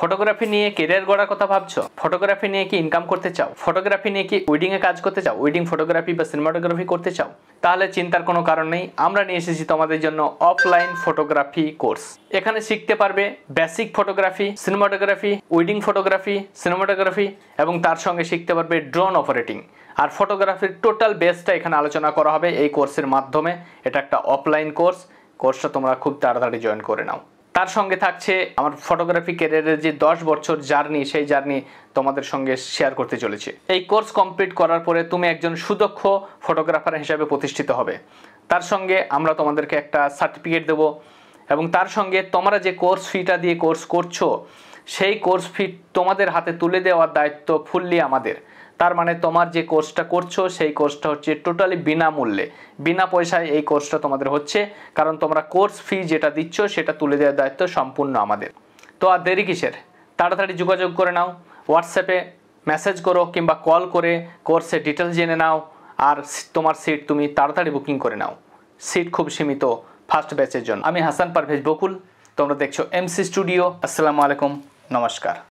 photography নিয়ে career গড়ার কথা ভাবছো ফটোগ্রাফি নিয়ে কি ইনকাম করতে চাও ফটোগ্রাফি নিয়ে কি এ কাজ করতে চাও ওয়েডিং ফটোগ্রাফি বা সিনেমাটোগ্রাফি করতে চাও তাহলে চিন্তার কোনো কারণ নেই আমরা নিয়ে এসেছি তোমাদের জন্য অফলাইন ফটোগ্রাফি কোর্স এখানে শিখতে পারবে basic photography cinematography wedding photography cinematography এবং তার সঙ্গে শিখতে পারবে ড্রোন অপারেটিং আর ফটোগ্রাফির টোটাল বেসটা এখানে আলোচনা করা হবে এই কোর্সের মাধ্যমে এটা একটা অফলাইন কোর্স কোর্সটা তোমরা খুব তাড়াতাড়ি জয়েন করে নাও তার সঙ্গে থাকছে আমার ফটোগ্রাফি ক্যারিয়ারের যে দশ বছর জার্নি সেই জার্নি তোমাদের সঙ্গে শেয়ার করতে চলেছে এই কোর্স কমপ্লিট করার পরে তুমি একজন সুদক্ষ ফটোগ্রাফার হিসাবে প্রতিষ্ঠিত হবে তার সঙ্গে আমরা তোমাদেরকে একটা সার্টিফিকেট দেব এবং তার সঙ্গে তোমরা যে কোর্স ফিটা দিয়ে কোর্স করছো সেই কোর্স ফি তোমাদের হাতে তুলে দেওয়ার দায়িত্ব ফুললি আমাদের তার মানে তোমার যে কোর্সটা করছো সেই কোর্সটা হচ্ছে টোটালি বিনামূল্যে বিনা পয়সায় এই কোর্সটা তোমাদের হচ্ছে কারণ তোমরা কোর্স ফি যেটা দিচ্ছ সেটা তুলে দেওয়ার দায়িত্ব সম্পূর্ণ আমাদের তো আর দেরি কিসের তাড়াতাড়ি যোগাযোগ করে নাও হোয়াটসঅ্যাপে মেসেজ করো কিংবা কল করে কোর্সের ডিটেলস জেনে নাও আর তোমার সিট তুমি তাড়াতাড়ি বুকিং করে নাও সিট খুব সীমিত ফার্স্ট ব্যাচের জন্য আমি হাসান পারভেজ বকুল তোমরা দেখছো এমসি স্টুডিও আসসালামু আলাইকুম নমস্কার